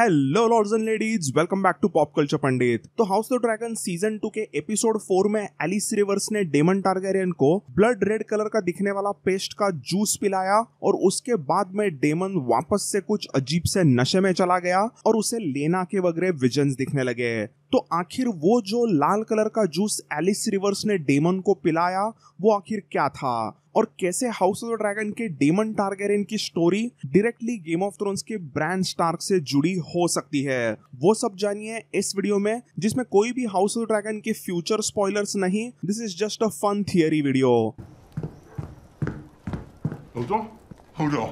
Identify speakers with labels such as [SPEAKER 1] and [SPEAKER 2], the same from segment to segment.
[SPEAKER 1] Hello lords and ladies welcome back to pop culture Pandit तो House of Dragon season two के episode four में Alys Rivers ने Daemon Targaryen को blood red colour का दिखने वाला पेस्ट का जूस पिलाया और उसके बाद में डेमन वापस से कुछ अजीब से नशे में चला गया और उसे लेना के वगैरह विजन दिखने लगे तो आखिर वो जो लाल कलर का जूस एलिस रिवर्स ने डेमन को पिलाया वो आखिर क्या था और कैसे हाउस ऑफ द ड्रैगन के डेमन टारगेरियन की story directly Game of Thrones के ब्रांड स्टार्क से जुड़ी हो सकती है वो सब जानिए इस वीडियो में जिसमें कोई भी हाउस ऑफ ड्रैगन के फ्यूचर स्पॉयलर्स नहीं this is just a fun theory video जाओ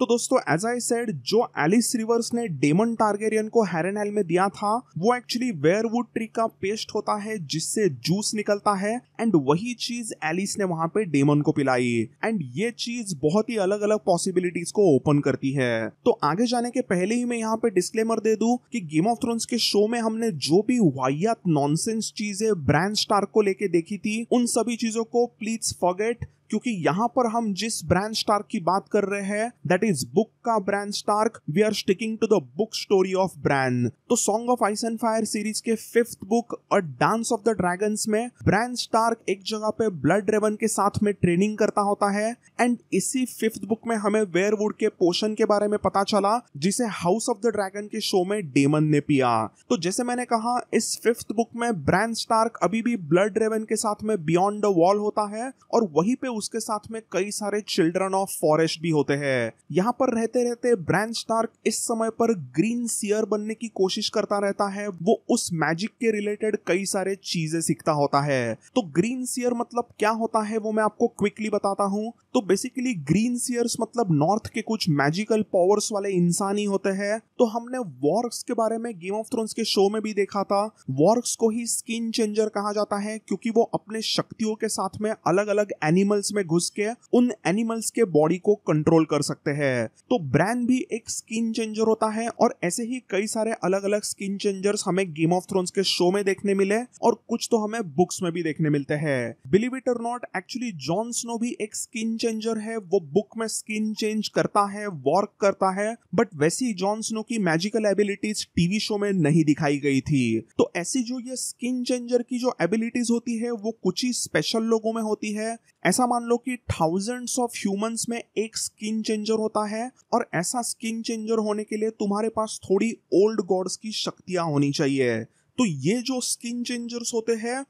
[SPEAKER 1] तो दोस्तों एज आई सेड जो एलिस रिवर्स ने डेमन टारगेरियन को हेरन एल में दिया था वो एक्चुअली वेयरवुड ट्री का पेस्ट होता है जिससे जूस निकलता है एंड वही चीज एलिस ने वहां पे डेमन को पिलाई एंड ये चीज बहुत ही अलग अलग पॉसिबिलिटीज को ओपन करती है तो आगे जाने के पहले ही मैं यहाँ पे डिस्क्लेमर दे दू कि गेम ऑफ थ्रोन्स के शो में हमने जो भी वाहियात नॉनसेंस चीजें ब्रांड स्टार को लेके देखी थी उन सभी चीजों को प्लीज फॉगेट क्योंकि यहाँ पर हम जिस ब्रांड स्टार्क की बात कर रहे हैं दैट इज बुक का Bran Stark we are sticking to the book story of Bran तो Song of Ice and Fire series के फिफ्थ बुक और डांस ऑफ द ड्रैगन्स में ब्रांड स्टार्क एक जगह पे ब्लड रेवन के साथ में ट्रेनिंग करता होता है एंड इसी फिफ्थ बुक में हमें वेयरवुड के पोषण के बारे में पता चला जिसे हाउस ऑफ द ड्रैगन के शो में डेमन ने पिया तो जैसे मैंने कहा इस फिफ्थ बुक में ब्रांड स्टार्क अभी भी ब्लड रेवन के साथ में बियॉन्ड द वॉल होता है और वहीं पे उसके साथ में कई सारे चिल्ड्रन ऑफ फॉरेस्ट भी होते हैं यहाँ पर रहते रहते ब्रांच स्टार्क इस समय पर ग्रीन सियर बनने की कोशिश करता रहता है वो उस मैजिक के रिलेटेड कई सारे चीजें सीखता होता है तो ग्रीन सियर मतलब क्या होता है वो मैं आपको क्विकली बताता हूँ तो बेसिकली ग्रीन सियर्स मतलब नॉर्थ के कुछ मैजिकल पावर्स वाले इंसान ही होते हैं तो हमने वॉर्क्स के बारे में गेम ऑफ थ्रोन्स के शो में भी देखा था वॉर्क्स को ही स्किन चेंजर कहा जाता है क्योंकि वो अपने शक्तियों के साथ में अलग अलग एनिमल्स में घुस के उन एनिमल्स के बॉडी को कंट्रोल कर सकते हैं तो ब्रैन भी एक स्किन चेंजर होता है और ऐसे ही कई सारे अलग अलग स्किन चेंजर्स हमें गेम ऑफ थ्रोन्स के शो में देखने मिले और कुछ तो हमें बुक्स में भी देखने मिलते हैं बिलीव इट और नॉट एक्चुअली जॉन स्नो भी एक स्किन चेंजर है वो बुक में स्किन चेंज करता है वॉर्क करता है बट वैसी जॉन स्नो की मैजिकल एबिलिटीज टीवी शो में नहीं दिखाई गई थी तो ऐसी जो ये स्किन चेंजर की जो एबिलिटीज होती है वो कुछ ही स्पेशल लोगों में होती है ऐसा मान लो कि थाउजेंड्स ऑफ ह्यूमंस में एक स्किन चेंजर होता है और ऐसा स्किन चेंजर होने के लिए तुम्हारे पास थोड़ी ओल्ड गॉड्स की शक्तियां होनी चाहिए तो ये जो स्किन चेंजर्स होते हैं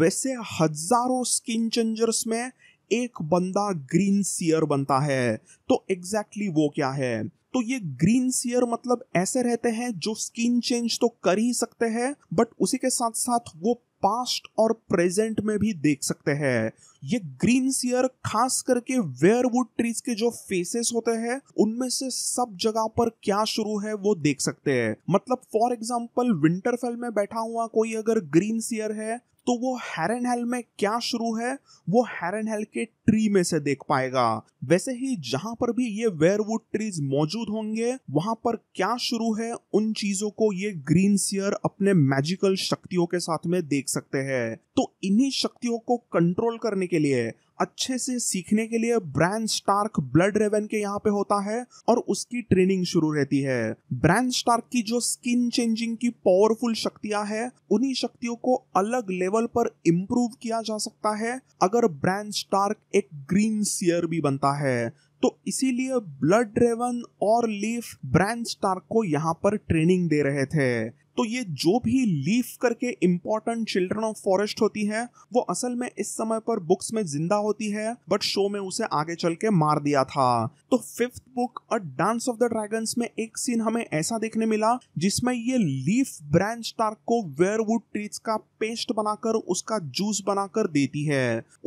[SPEAKER 1] वैसे हजारों स्किन चेंजर्स में एक बंदा ग्रीन सियर बनता है तो एग्जैक्टली exactly वो क्या है तो ये ग्रीन सियर मतलब ऐसे रहते हैं जो स्किन चेंज तो कर ही सकते हैं बट उसी के साथ साथ वो पास्ट और प्रेजेंट में भी देख सकते हैं ये ग्रीन सियर खास करके वेयरवुड ट्रीज के जो फेसेस होते हैं उनमें से सब जगह पर क्या शुरू है वो देख सकते हैं मतलब फॉर एग्जाम्पल विंटरफेल में बैठा हुआ कोई अगर ग्रीन सियर है तो वो हैरन हेल में क्या शुरू है वो हैरन हेल के ट्री में से देख पाएगा वैसे ही जहां पर भी ये वेयरवुड ट्रीज मौजूद होंगे वहां पर क्या शुरू है उन चीजों को ये ग्रीन सियर अपने मैजिकल शक्तियों के साथ में देख सकते हैं तो इन्हीं शक्तियों को कंट्रोल करने के लिए अच्छे से सीखने के लिए ब्रांड स्टार्क ब्लड रेवन के यहाँ पे होता है और उसकी ट्रेनिंग शुरू रहती है ब्रांड स्टार्क की जो स्किन चेंजिंग की पावरफुल शक्तियां है उन्हीं शक्तियों को अलग लेवल पर इम्प्रूव किया जा सकता है अगर ब्रांड स्टार्क एक ग्रीन सियर भी बनता है तो इसीलिए ब्लड ड्रेवन और लीफ ब्रांड स्टार्क को यहाँ पर ट्रेनिंग दे रहे थे तो ये जो भी लीफ करके इंपॉर्टेंट चिल्ड्रन ऑफ फॉरेस्ट होती है वो असल में इस समय पर बुक्स में जिंदा होती है बट शो में उसे आगे चल के मार दिया था तो fifth book a Dance of the Dragons में एक सीन हमें ऐसा देखने मिला जिसमें ये लीफ ब्रांच टार्क को वेयरवुड ट्रीज का पेस्ट बनाकर उसका जूस बनाकर देती है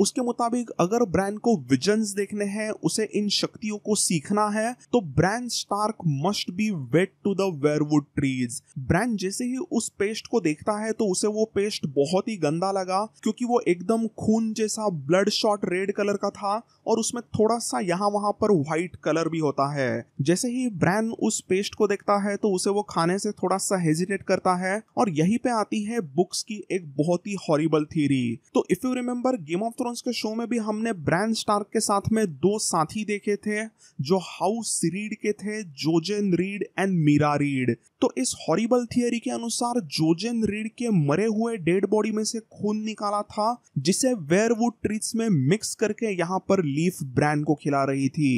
[SPEAKER 1] उसके मुताबिक अगर ब्रैन को विजन्स देखने हैं उसे इन शक्तियों को सीखना है तो Bran Stark must be wed to the weirwood trees Bran जिस जैसे ही उस पेस्ट को देखता है तो उसे वो पेस्ट बहुत ही गंदा लगा क्योंकि वो एकदम खून जैसा ब्लड शॉट रेड कलर का था और उसमें थोड़ा सा यहाँ वहां पर व्हाइट कलर भी होता है जैसे ही ब्रैन उस पेस्ट को देखता है तो उसे वो खाने से थोड़ा सा हेजिटेट करता है और यही पे आती है बुक्स की एक बहुत ही हॉरिबल थीरी तो if you remember Game of Thrones के शो में भी हमने ब्रैन स्टार्क के साथ में दो साथी देखे थे जो हाउस रीड के थे Jojen Reed and Meera Reed तो इस हॉरिबल थियरी के के अनुसार जोजेन रीड के मरे हुए डेड बॉडी में से खून निकाला था जिसे वेयरवुड ट्रीट्स में मिक्स करके यहाँ पर लीफ ब्रांड को खिला रही थी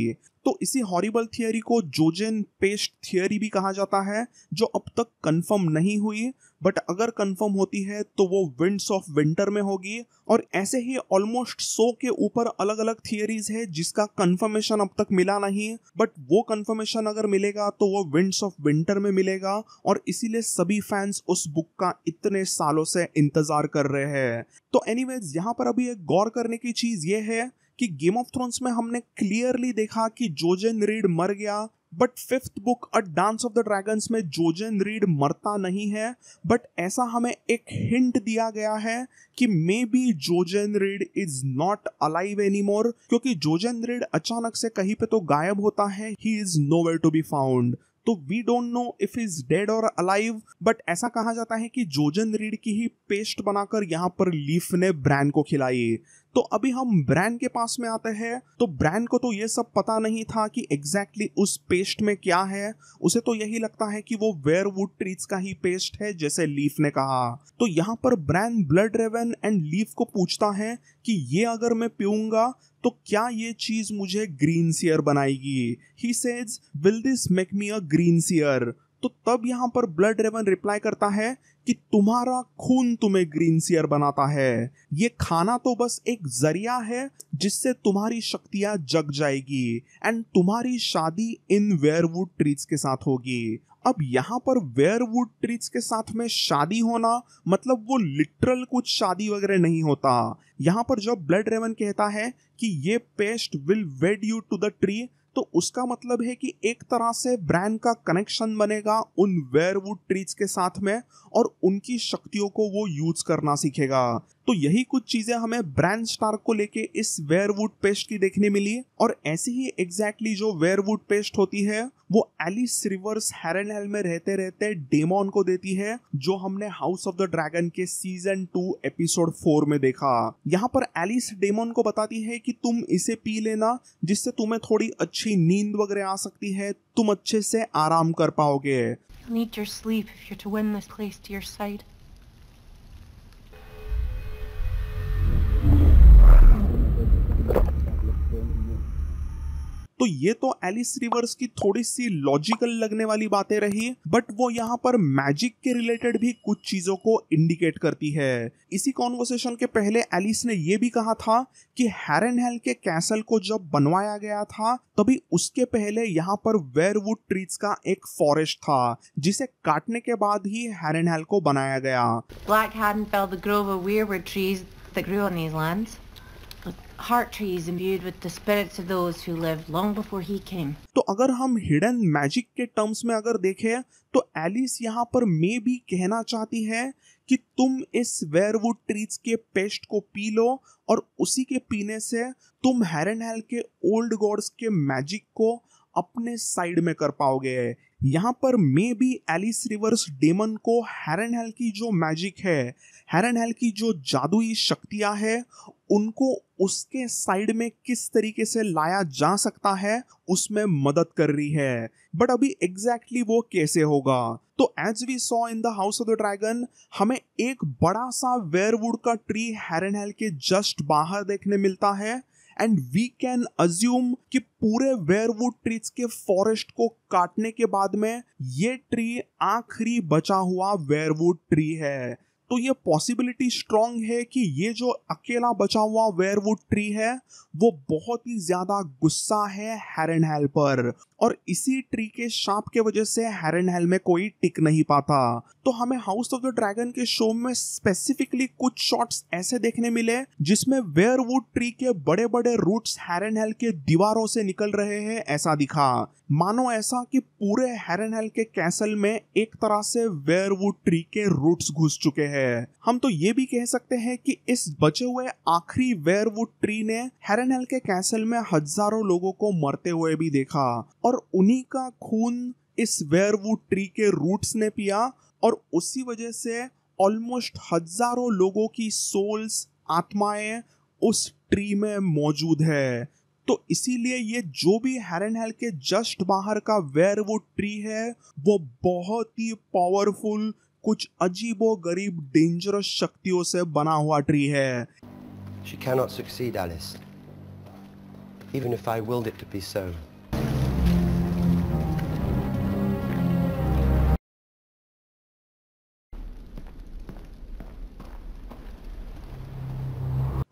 [SPEAKER 1] तो इसी हॉरिबल थियोरी को जोजेन पेस्ट थियोरी भी कहा जाता है जो अब तक कंफर्म नहीं हुई बट अगर कंफर्म होती है तो वो विंड्स ऑफ विंटर में होगी और ऐसे ही ऑलमोस्ट सो के ऊपर अलग अलग थियोरीज है जिसका कंफर्मेशन अब तक मिला नहीं बट वो कंफर्मेशन अगर मिलेगा तो वो विंड्स ऑफ विंटर में मिलेगा और इसीलिए सभी फैंस उस बुक का इतने सालों से इंतजार कर रहे हैं तो एनीवेज यहां पर अभी एक गौर करने की चीज ये है कि गेम ऑफ थ्रोन्स में हमने क्लियरली देखा कि जोजन रीड मर गया but fifth book a Dance of the Dragons में जोजन रीड मरता नहीं है बट ऐसा हमें एक हिंट दिया गया है कि maybe Jojen Reed is not alive any more क्योंकि जोजन रीड अचानक से कहीं पे तो गायब होता है ही is nowhere to be found तो we don't know if is dead और अलाइव बट ऐसा कहा जाता है कि जोजन रीड की ही पेस्ट बनाकर यहाँ पर लीफ ने ब्रैंड को खिलाई तो अभी हम ब्रैंड के पास में आते हैं तो ब्रांड को तो ये सब पता नहीं था कि एग्जैक्टली exactly उस पेस्ट में क्या है उसे तो यही लगता है कि वो वेयर वुड ट्रीज का ही पेस्ट है जैसे लीफ ने कहा तो यहाँ पर Bran Bloodraven and Leaf को पूछता है कि ये अगर मैं पीऊंगा तो क्या ये चीज मुझे ग्रीन सियर बनाएगी ही says will this make me a green seer तो तब यहां पर ब्लड रेवन रिप्लाई करता है कि तुम्हारा खून तुम्हें ग्रीन सियर बनाता है ये खाना तो बस एक जरिया है जिससे तुम्हारी शक्तियां जग जाएगी एंड तुम्हारी शादी इन वेयरवुड ट्रीज के साथ होगी अब यहाँ पर वेयरवुड ट्रीज के साथ में शादी होना मतलब वो लिटरल कुछ शादी वगैरह नहीं होता यहाँ पर जब ब्लड रेवन कहता है कि ये paste will wed you to the tree तो उसका मतलब है कि एक तरह से ब्रैन का कनेक्शन बनेगा उन वेयरवुड ट्रीज के साथ में और उनकी शक्तियों को वो यूज करना सीखेगा तो यही कुछ चीजें हमें ब्रांड स्टार्क को लेके इस वेयरवुड पेस्ट की देखने मिली है और ऐसी ही एग्जैक्टली exactly जो वेयरवुड पेस्ट होती है वो एलिस रिवर्स हेरन हेल में रहते रहते डेमोन को देती है जो हमने हाउस ऑफ द ड्रैगन के सीजन टू एपिसोड फोर में देखा यहाँ पर एलिस डेमोन को बताती है कि तुम इसे पी लेना जिससे तुम्हें थोड़ी अच्छी नींद वगैरह आ सकती है तुम अच्छे से आराम कर पाओगे You'll need your sleep if you're to win this place to your sight. तो ये तो एलिस रिवर्स की थोड़ी सी लॉजिकल लगने वाली बातें रही बट वो यहाँ पर मैजिक के रिलेटेड भी कुछ चीजों को इंडिकेट करती है इसी कॉन्वर्सेशन के पहले एलिस ने ये भी कहा था कि हैरन हेल के कैसल को जब बनवाया गया था तभी उसके पहले यहाँ पर वेरवुड ट्रीज का एक फॉरेस्ट था जिसे काटने के बाद ही हैरन हेल को बनाया गया Black hadn't felled the grove of weirwood trees that grew on these lands. heart tree imbued with the spirits of those who lived long before he came. तो अगर हम हिडन मैजिक के terms में अगर देखें तो एलिस यहाँ पर मे भी कहना चाहती है कि तुम इस वेयरवुड ट्रीज के पेस्ट को पी लो और उसी के पीने से तुम हेरनहेल के ओल्ड गॉड्स के मैजिक को अपने साइड में कर पाओगे यहाँ पर मे भी एलिस रिवर्स डेमन को हेरनहेल की जो मैजिक है हैरन हेल की जो जादुई शक्तियां हैं उनको उसके साइड में किस तरीके से लाया जा सकता है उसमें मदद कर रही है बट अभी एग्जैक्टली exactly वो कैसे होगा तो as we saw in the House of the Dragon हमें एक बड़ा सा वेयरवुड का ट्री हैरन हेल के जस्ट बाहर देखने मिलता है एंड वी कैन अज्यूम कि पूरे वेयरवुड ट्रीज के फॉरेस्ट को काटने के बाद में ये ट्री आखिरी बचा हुआ वेयरवुड ट्री है तो ये पॉसिबिलिटी स्ट्रांग है कि ये जो अकेला बचा हुआ वेयरवुड ट्री है वो बहुत ही ज्यादा गुस्सा है हेरन हेल पर और इसी ट्री के शाप के वजह से हेरन हेल में कोई टिक नहीं पाता तो हमें हाउस ऑफ द ड्रैगन के शो में स्पेसिफिकली कुछ शॉट्स ऐसे देखने मिले जिसमें वेयरवुड ट्री के बड़े बड़े रूट्स हेरन हेल के दीवारों से निकल रहे हैं ऐसा दिखा मानो ऐसा कि पूरे हेरनहेल के कैसल में एक तरह से वो ट्री के रूट्स घुस चुके हैं हम तो ये भी कह सकते हैं कि इस बचे हुए आखिरी वो ट्री ने हेरनहेल के कैसल में हजारों लोगों को मरते हुए भी देखा और उन्हीं का खून इस वो ट्री के रूट्स ने पिया और उसी वजह से ऑलमोस्ट हजारों लोगों की सोल्स आत्माएं उस ट्री में मौजूद है तो इसीलिए ये जो भी हेरन हेल के जस्ट बाहर का वो ट्री है वो बहुत ही पावरफुल कुछ अजीबो गरीब डेंजरस शक्तियों से बना हुआ ट्री है She cannot succeed, Alice. Even if I willed it to be so.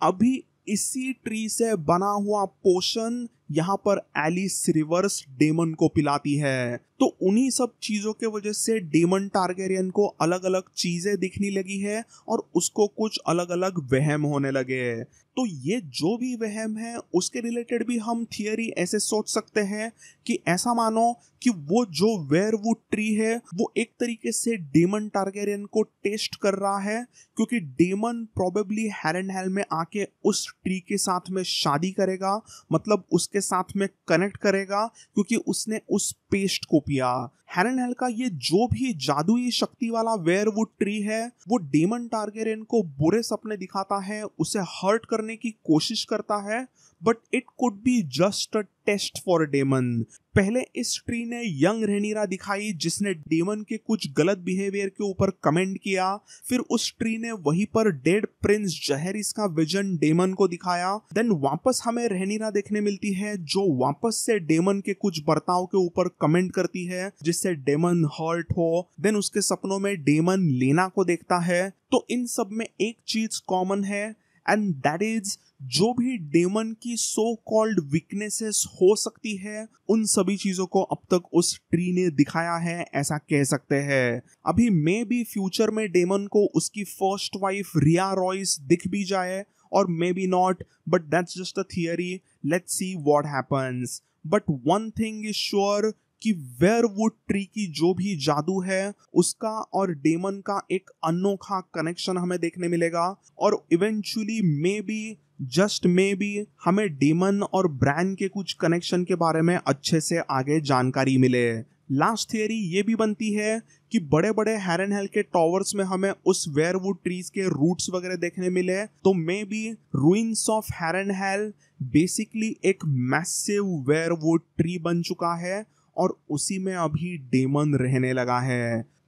[SPEAKER 1] अभी इसी ट्री से बना हुआ पोशन यहाँ पर एलिस रिवर्स डेमन को पिलाती है तो उन्हीं सब चीज़ों के वजह से डेमन टारगेरियन को अलग अलग चीज़ें दिखने लगी है और उसको कुछ अलग अलग वहम होने लगे है तो ये जो भी वहम है उसके रिलेटेड भी हम थियरी ऐसे सोच सकते हैं कि ऐसा मानो कि वो जो वो ट्री है वो एक तरीके से डेमन टारगेरियन को टेस्ट कर रहा है क्योंकि डेमन प्रोबेबली हेल एंड हेल में आके उस ट्री के साथ में शादी करेगा मतलब उसके साथ में कनेक्ट करेगा क्योंकि उसने उस पेस्ट को पिया हेल का ये जो भी जादुई शक्ति वाला वो ट्री है वो डेमन टारगेरियन को बुरे सपने दिखाता है उसे हर्ट करने की कोशिश करता है but it could be just a test for Daemon पहले इस ट्री ने यंग रेनीरा दिखाई जिसने डेमन के कुछ गलत बिहेवियर के ऊपर कमेंट किया फिर उस ट्री ने वहीं पर डेड प्रिंस जहर का विजन डेमन को दिखाया देन वापस हमें रेनीरा देखने मिलती है जो वापस से डेमन के कुछ बर्ताव के ऊपर कमेंट करती है जिससे डेमन हर्ट हो देन उसके सपनों में डेमन लेना को देखता है तो इन सब में एक चीज कॉमन है एंड दैट इज जो भी डेमन की सो कॉल्ड वीकनेसेस हो सकती है उन सभी चीजों को अब तक उस ट्री ने दिखाया है ऐसा कह सकते हैं अभी मे भी फ्यूचर में डेमन को उसकी फर्स्ट वाइफ रिया रॉयस दिख भी जाए और maybe not but that's just a theory let's see what happens but one thing is sure कि वेयरवुड ट्री की जो भी जादू है उसका और डेमन का एक अनोखा कनेक्शन हमें देखने मिलेगा और eventually maybe just maybe हमें डेमन और ब्रैंड के कुछ कनेक्शन के बारे में अच्छे से आगे जानकारी मिले लास्ट थियरी ये भी बनती है कि बड़े बड़े हेरन हेल के टॉवर्स में हमें उस वेयरवुड ट्रीज के रूट्स वगैरह देखने मिले तो maybe ruins of Harrenhal basically एक मैसिव वेयरवुड ट्री बन चुका है और उसी में अभी डेमन रहने लगा है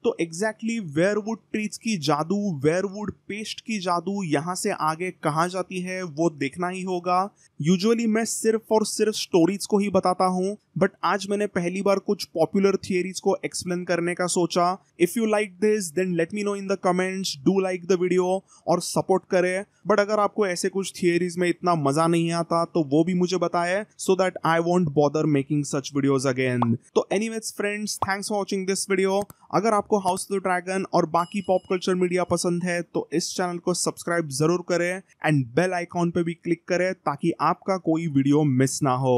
[SPEAKER 1] तो एग्जैक्टली वेयरवुड ट्रीज की जादू वेयरवुड पेस्ट की जादू यहाँ से आगे कहाँ जाती है वो देखना ही होगा यूजुअली मैं सिर्फ और सिर्फ स्टोरीज को ही बताता हूँ बट आज मैंने पहली बार कुछ पॉपुलर थियरीज को एक्सप्लेन करने का सोचा if you like this then let me know in the comments do like the video और सपोर्ट करें बट अगर आपको ऐसे कुछ थियरीज में इतना मजा नहीं आता तो वो भी मुझे बताए so that I won't bother making such videos again तो any friends thanks for watching this video अगर आप आपको हाउस ऑफ द ड्रैगन और बाकी पॉप कल्चर मीडिया पसंद है तो इस चैनल को सब्सक्राइब जरूर करें एंड बेल आइकॉन पे भी क्लिक करें ताकि आपका कोई वीडियो मिस ना हो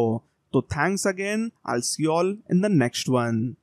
[SPEAKER 1] तो thanks again I see all in the next one